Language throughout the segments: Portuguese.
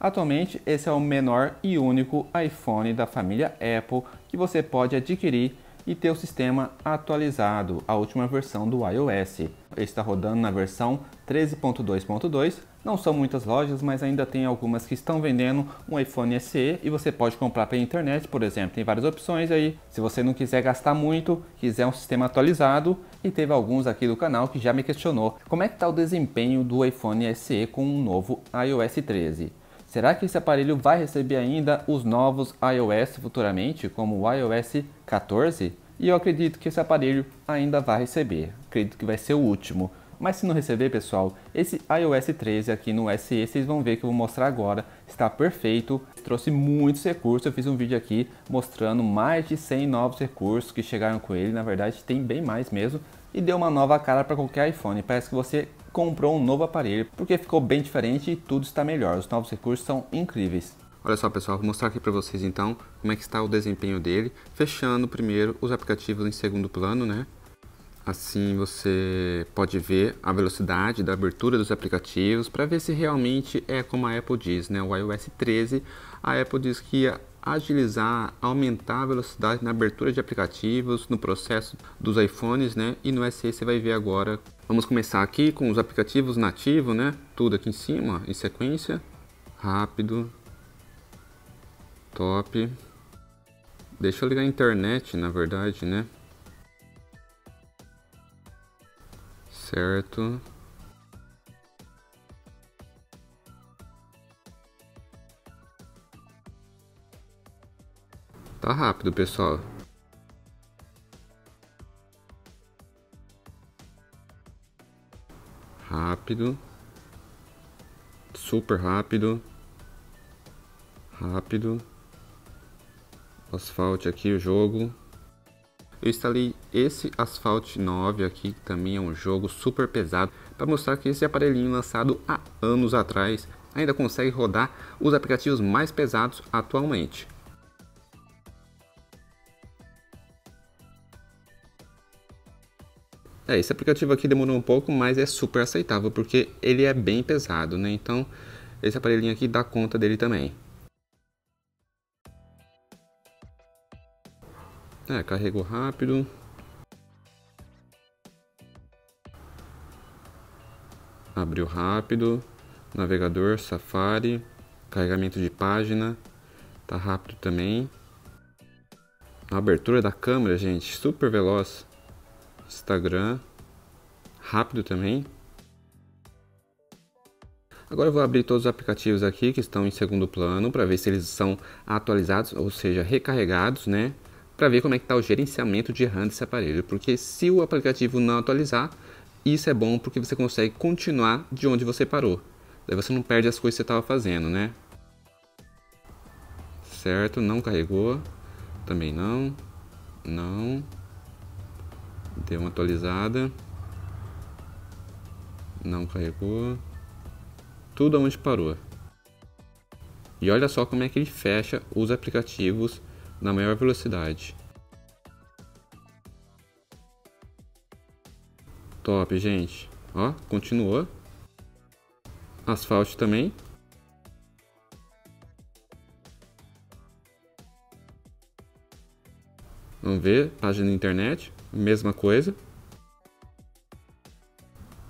Atualmente, esse é o menor e único iPhone da família Apple que você pode adquirir e ter o sistema atualizado, a última versão do iOS. Ele está rodando na versão 13.2.2. Não são muitas lojas, mas ainda tem algumas que estão vendendo um iPhone SE e você pode comprar pela internet, por exemplo. Tem várias opções aí. Se você não quiser gastar muito, quiser um sistema atualizado, e teve alguns aqui do canal que já me questionou como é que está o desempenho do iPhone SE com o novo iOS 13. Será que esse aparelho vai receber ainda os novos iOS futuramente, como o iOS 14? E eu acredito que esse aparelho ainda vai receber. Acredito que vai ser o último. Mas se não receber, pessoal, esse iOS 13 aqui no SE, vocês vão ver que eu vou mostrar agora, está perfeito, trouxe muitos recursos, eu fiz um vídeo aqui mostrando mais de 100 novos recursos que chegaram com ele, na verdade tem bem mais mesmo, e deu uma nova cara para qualquer iPhone, parece que você comprou um novo aparelho, porque ficou bem diferente e tudo está melhor. Os novos recursos são incríveis. Olha só pessoal, vou mostrar aqui para vocês então como é que está o desempenho dele, fechando primeiro os aplicativos em segundo plano, né? Assim você pode ver a velocidade da abertura dos aplicativos para ver se realmente é como a Apple diz, né? O iOS 13, a Apple diz que ia agilizar, aumentar a velocidade na abertura de aplicativos, no processo dos iPhones, né? E no SE você vai ver agora Vamos começar aqui com os aplicativos nativos, né? Tudo aqui em cima, em sequência. Rápido. Top. Deixa eu ligar a internet, na verdade, né? Certo. Tá rápido, pessoal. rápido. Super rápido. Rápido. Asfalto aqui, o jogo. Eu instalei esse Asphalt 9 aqui, que também é um jogo super pesado, para mostrar que esse aparelhinho lançado há anos atrás ainda consegue rodar os aplicativos mais pesados atualmente. É, esse aplicativo aqui demorou um pouco, mas é super aceitável porque ele é bem pesado, né? Então, esse aparelhinho aqui dá conta dele também. É, carregou rápido. Abriu rápido. Navegador, Safari, carregamento de página. Tá rápido também. A abertura da câmera, gente, super veloz. Instagram. Rápido também. Agora eu vou abrir todos os aplicativos aqui que estão em segundo plano para ver se eles são atualizados, ou seja, recarregados, né? Para ver como é que está o gerenciamento de RAM desse aparelho, porque se o aplicativo não atualizar, isso é bom porque você consegue continuar de onde você parou. Daí você não perde as coisas que você estava fazendo, né? Certo, não carregou. Também não. Não. Deu uma atualizada. Não carregou. Tudo aonde parou. E olha só como é que ele fecha os aplicativos na maior velocidade. Top, gente. Ó, continuou. Asfalto também. Vamos ver, página da internet mesma coisa.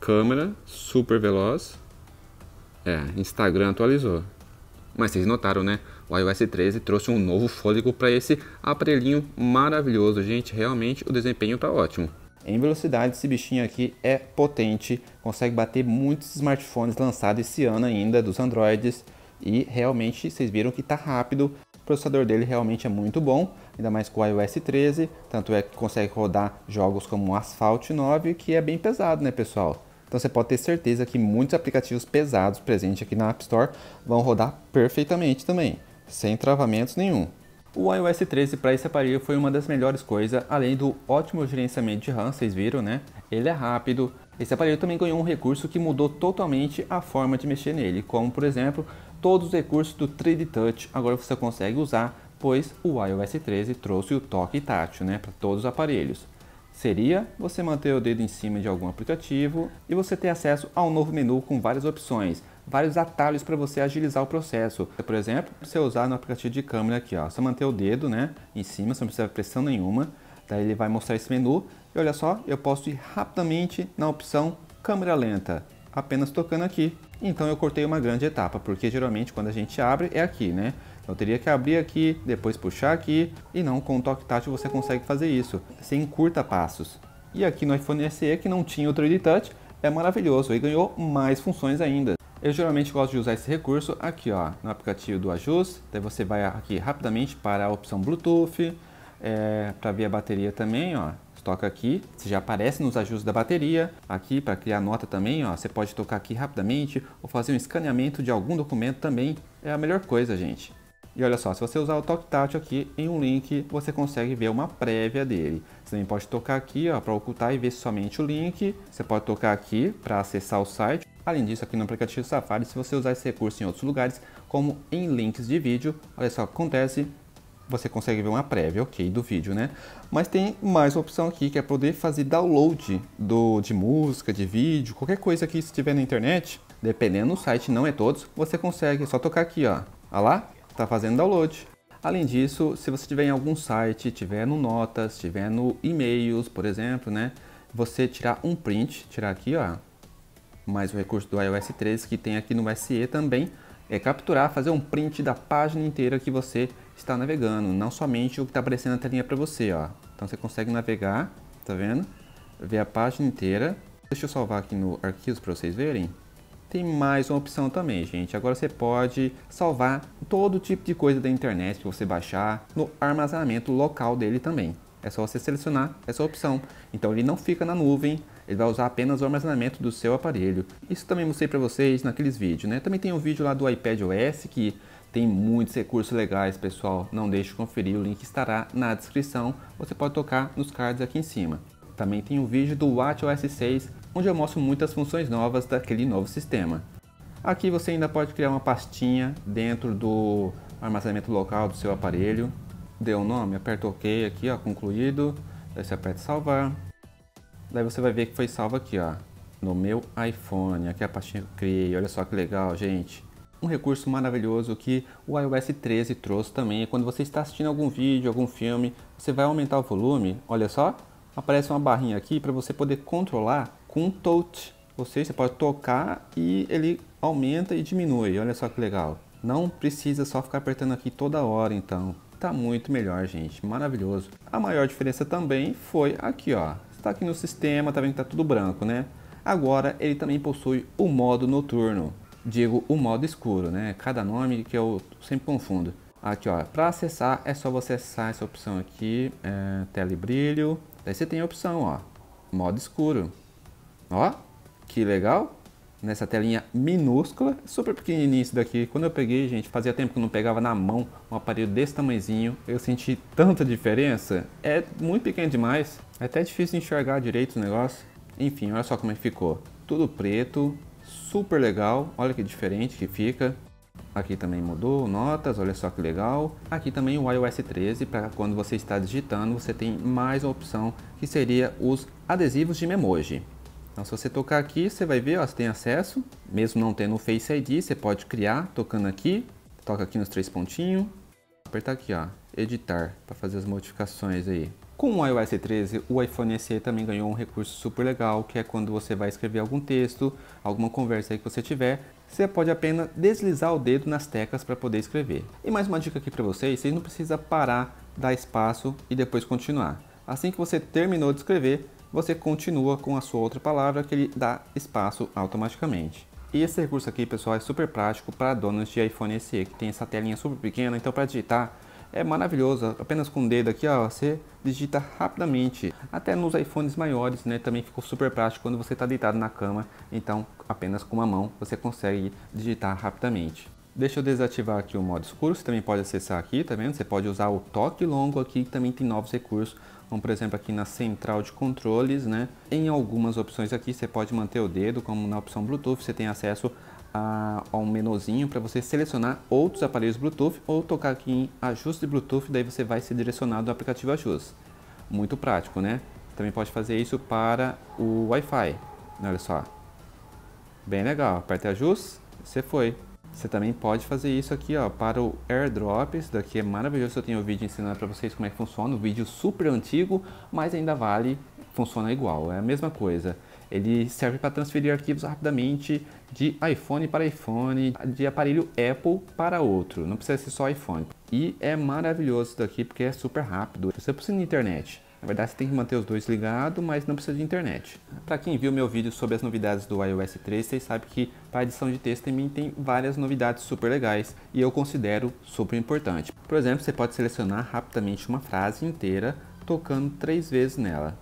Câmera, super veloz. É, Instagram atualizou. Mas vocês notaram, né? O iOS 13 trouxe um novo fôlego para esse aparelhinho maravilhoso, gente. Realmente o desempenho tá ótimo. Em velocidade, esse bichinho aqui é potente, consegue bater muitos smartphones lançados esse ano ainda dos Androids e realmente vocês viram que tá rápido. O processador dele realmente é muito bom ainda mais com o iOS 13, tanto é que consegue rodar jogos como Asphalt 9, que é bem pesado, né, pessoal? Então você pode ter certeza que muitos aplicativos pesados presentes aqui na App Store vão rodar perfeitamente também, sem travamentos nenhum. O iOS 13 para esse aparelho foi uma das melhores coisas, além do ótimo gerenciamento de RAM, vocês viram, né? Ele é rápido. Esse aparelho também ganhou um recurso que mudou totalmente a forma de mexer nele, como por exemplo, todos os recursos do 3D Touch agora você consegue usar pois o iOS 13 trouxe o toque tátil né, para todos os aparelhos. Seria você manter o dedo em cima de algum aplicativo e você ter acesso a um novo menu com várias opções, vários atalhos para você agilizar o processo. Por exemplo, você usar no aplicativo de câmera aqui, ó, só manter o dedo né, em cima, você não precisa de pressão nenhuma, daí ele vai mostrar esse menu e olha só, eu posso ir rapidamente na opção câmera lenta, apenas tocando aqui. Então eu cortei uma grande etapa, porque geralmente quando a gente abre é aqui, né? Então teria que abrir aqui, depois puxar aqui, e não com o toque tátil você consegue fazer isso, sem curta passos. E aqui no iPhone SE, que não tinha o 3D Touch, é maravilhoso e ganhou mais funções ainda. Eu geralmente gosto de usar esse recurso aqui ó, no aplicativo do ajuste. daí você vai aqui rapidamente para a opção Bluetooth, é, para ver a bateria também, ó, toca aqui, você já aparece nos ajustes da bateria, aqui para criar nota também, ó, você pode tocar aqui rapidamente ou fazer um escaneamento de algum documento também, é a melhor coisa, gente. E olha só, se você usar o toque tátil aqui em um link, você consegue ver uma prévia dele. Você também pode tocar aqui para ocultar e ver somente o link. Você pode tocar aqui para acessar o site. Além disso, aqui no aplicativo Safari, se você usar esse recurso em outros lugares, como em links de vídeo, olha só o que acontece. Você consegue ver uma prévia, ok, do vídeo, né? Mas tem mais uma opção aqui, que é poder fazer download do, de música, de vídeo, qualquer coisa que estiver na internet. Dependendo do site, não é todos, você consegue, é só tocar aqui, ó. Olha lá, está fazendo download. Além disso, se você tiver em algum site, tiver no notas, tiver no e-mails, por exemplo, né, você tirar um print, tirar aqui, ó, mais o recurso do iOS 13 que tem aqui no SE também, é capturar, fazer um print da página inteira que você está navegando, não somente o que está aparecendo na telinha para você, ó. Então você consegue navegar, tá vendo? Ver a página inteira. Deixa eu salvar aqui no arquivo para vocês verem. Tem mais uma opção também, gente. Agora você pode salvar todo tipo de coisa da internet que você baixar no armazenamento local dele também. É só você selecionar essa opção. Então ele não fica na nuvem, ele vai usar apenas o armazenamento do seu aparelho. Isso também mostrei para vocês naqueles vídeos, né? Também tem um vídeo lá do iPad OS que tem muitos recursos legais, pessoal. Não deixe de conferir, o link estará na descrição. Você pode tocar nos cards aqui em cima. Também tem um vídeo do WatchOS 6 onde eu mostro muitas funções novas daquele novo sistema. Aqui você ainda pode criar uma pastinha dentro do armazenamento local do seu aparelho. Deu o um nome, aperta OK aqui, ó, concluído. Daí você aperta salvar. Daí você vai ver que foi salvo aqui, ó, no meu iPhone. Aqui é a pastinha que eu criei, olha só que legal, gente. Um recurso maravilhoso que o iOS 13 trouxe também é quando você está assistindo algum vídeo, algum filme, você vai aumentar o volume, olha só, aparece uma barrinha aqui para você poder controlar com touch, ou seja, você pode tocar e ele aumenta e diminui, olha só que legal. Não precisa só ficar apertando aqui toda hora então, tá muito melhor gente, maravilhoso. A maior diferença também foi aqui ó, está aqui no sistema, tá vendo que tá tudo branco né? Agora ele também possui o modo noturno, digo o modo escuro né, cada nome que eu sempre confundo. Aqui ó, para acessar é só você acessar essa opção aqui, é, tela brilho, daí você tem a opção ó, modo escuro. Ó, que legal. Nessa telinha minúscula, super pequenininho isso daqui. Quando eu peguei, gente, fazia tempo que eu não pegava na mão um aparelho desse tamanhozinho. Eu senti tanta diferença. É muito pequeno demais. É até difícil enxergar direito o negócio. Enfim, olha só como é que ficou. Tudo preto, super legal. Olha que diferente que fica. Aqui também mudou, notas, olha só que legal. Aqui também o iOS 13, para quando você está digitando, você tem mais uma opção, que seria os adesivos de Memoji. Então se você tocar aqui, você vai ver, ó, você tem acesso, mesmo não tendo o Face ID, você pode criar tocando aqui, toca aqui nos três pontinhos, apertar aqui, ó, editar, para fazer as modificações aí. Com o iOS 13, o iPhone SE também ganhou um recurso super legal, que é quando você vai escrever algum texto, alguma conversa aí que você tiver, você pode apenas deslizar o dedo nas teclas para poder escrever. E mais uma dica aqui para vocês, vocês não precisa parar, dar espaço e depois continuar. Assim que você terminou de escrever, você continua com a sua outra palavra que ele dá espaço automaticamente. E esse recurso aqui, pessoal, é super prático para donos de iPhone SE, que tem essa telinha super pequena, então para digitar é maravilhoso, apenas com o dedo aqui, ó, você digita rapidamente. Até nos iPhones maiores, né, também ficou super prático quando você está deitado na cama, então apenas com uma mão você consegue digitar rapidamente. Deixa eu desativar aqui o modo escuro, você também pode acessar aqui, tá vendo? Você pode usar o toque longo aqui, que também tem novos recursos, como por exemplo aqui na central de controles, né? Em algumas opções aqui você pode manter o dedo, como na opção Bluetooth, você tem acesso a, a um menuzinho para você selecionar outros aparelhos Bluetooth ou tocar aqui em ajuste Bluetooth, daí você vai ser direcionado ao aplicativo ajuste. Muito prático, né? Também pode fazer isso para o Wi-Fi, olha só. Bem legal, aperta ajuste, você foi. Você também pode fazer isso aqui ó, para o airdrop, isso daqui é maravilhoso, eu tenho o um vídeo ensinando para vocês como é que funciona, um vídeo super antigo, mas ainda vale, funciona igual, é a mesma coisa. Ele serve para transferir arquivos rapidamente de iPhone para iPhone, de aparelho Apple para outro, não precisa ser só iPhone. E é maravilhoso isso daqui porque é super rápido, você precisa na internet. Na verdade, você tem que manter os dois ligados, mas não precisa de internet. Para quem viu meu vídeo sobre as novidades do iOS 3, vocês sabem que para edição de texto também tem várias novidades super legais e eu considero super importante. Por exemplo, você pode selecionar rapidamente uma frase inteira tocando três vezes nela.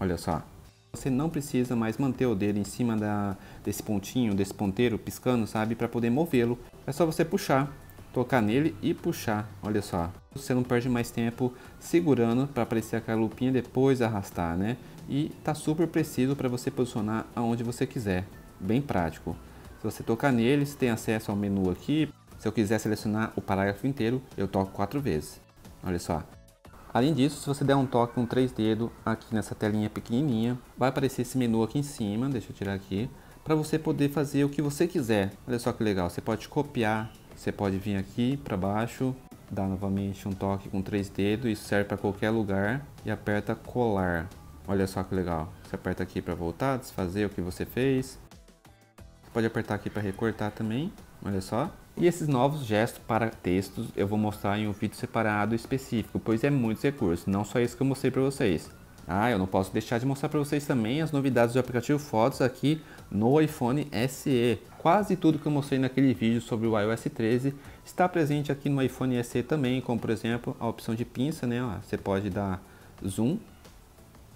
Olha só. Você não precisa mais manter o dedo em cima da, desse pontinho, desse ponteiro piscando, sabe, para poder movê-lo. É só você puxar tocar nele e puxar, olha só. Você não perde mais tempo segurando para aparecer aquela lupinha depois arrastar, né? E tá super preciso para você posicionar aonde você quiser, bem prático. Se você tocar nele, você tem acesso ao menu aqui. Se eu quiser selecionar o parágrafo inteiro, eu toco quatro vezes. Olha só. Além disso, se você der um toque com três dedos aqui nessa telinha pequenininha, vai aparecer esse menu aqui em cima, deixa eu tirar aqui, para você poder fazer o que você quiser. Olha só que legal, você pode copiar, você pode vir aqui para baixo, dar novamente um toque com três dedos, isso serve para qualquer lugar e aperta colar. Olha só que legal. Você aperta aqui para voltar, desfazer o que você fez. Você pode apertar aqui para recortar também, olha só. E esses novos gestos para textos eu vou mostrar em um vídeo separado específico, pois é muitos recursos, não só isso que eu mostrei para vocês. Ah, eu não posso deixar de mostrar para vocês também as novidades do aplicativo Fotos aqui no iPhone SE. Quase tudo que eu mostrei naquele vídeo sobre o iOS 13 está presente aqui no iPhone SE também, como por exemplo a opção de pinça, né? Você pode dar zoom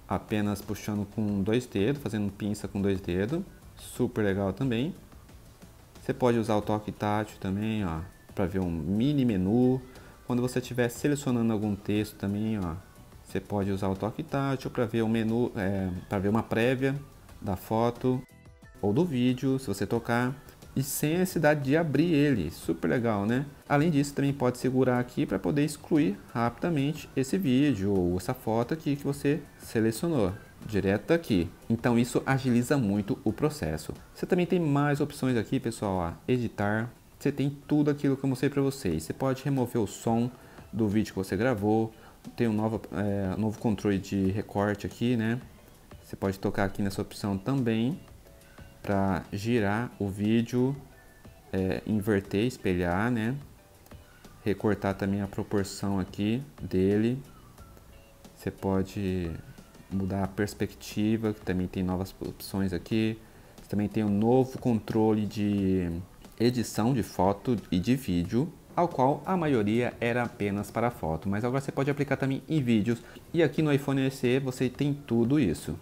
apenas puxando com dois dedos, fazendo pinça com dois dedos, super legal também. Você pode usar o toque tátil também, ó, para ver um mini menu. Quando você estiver selecionando algum texto também, ó, você pode usar o toque tátil para ver o um menu, é, para ver uma prévia da foto ou do vídeo, se você tocar, e sem a necessidade de abrir ele, super legal, né? Além disso, também pode segurar aqui para poder excluir rapidamente esse vídeo ou essa foto aqui que você selecionou direto aqui. Então isso agiliza muito o processo. Você também tem mais opções aqui, pessoal, editar. Você tem tudo aquilo que eu mostrei para vocês. Você pode remover o som do vídeo que você gravou. Tem um novo, é, eh, novo controle de recorte aqui, né? Você pode tocar aqui nessa opção também para girar o vídeo, é, inverter, espelhar, né? Recortar também a proporção aqui dele. Você pode mudar a perspectiva, que também tem novas opções aqui. Você também tem um novo controle de edição de foto e de vídeo, ao qual a maioria era apenas para foto, mas agora você pode aplicar também em vídeos. E aqui no iPhone SE você tem tudo isso.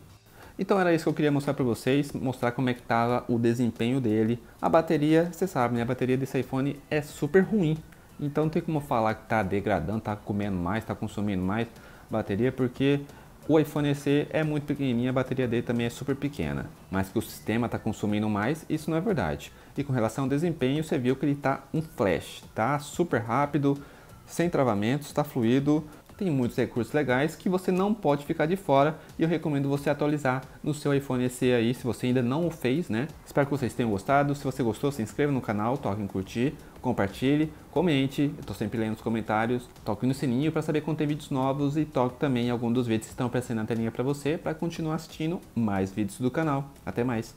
Então era isso que eu queria mostrar para vocês, mostrar como é que estava o desempenho dele. A bateria, você sabe, né? A bateria desse iPhone é super ruim. Então não tem como falar que está degradando, está comendo mais, está consumindo mais bateria, porque o iPhone SE é muito pequenininho, a bateria dele também é super pequena. Mas que o sistema está consumindo mais, isso não é verdade. E com relação ao desempenho, você viu que ele está um flash, tá super rápido, sem travamentos, está fluido, tem muitos recursos legais que você não pode ficar de fora e eu recomendo você atualizar no seu iPhone SE aí, se você ainda não o fez, né? Espero que vocês tenham gostado. Se você gostou, se inscreva no canal, toque em curtir, compartilhe, comente. Eu tô sempre lendo os comentários. Toque no sininho para saber quando tem vídeos novos e toque também algum dos vídeos que estão aparecendo na telinha para você para continuar assistindo mais vídeos do canal. Até mais.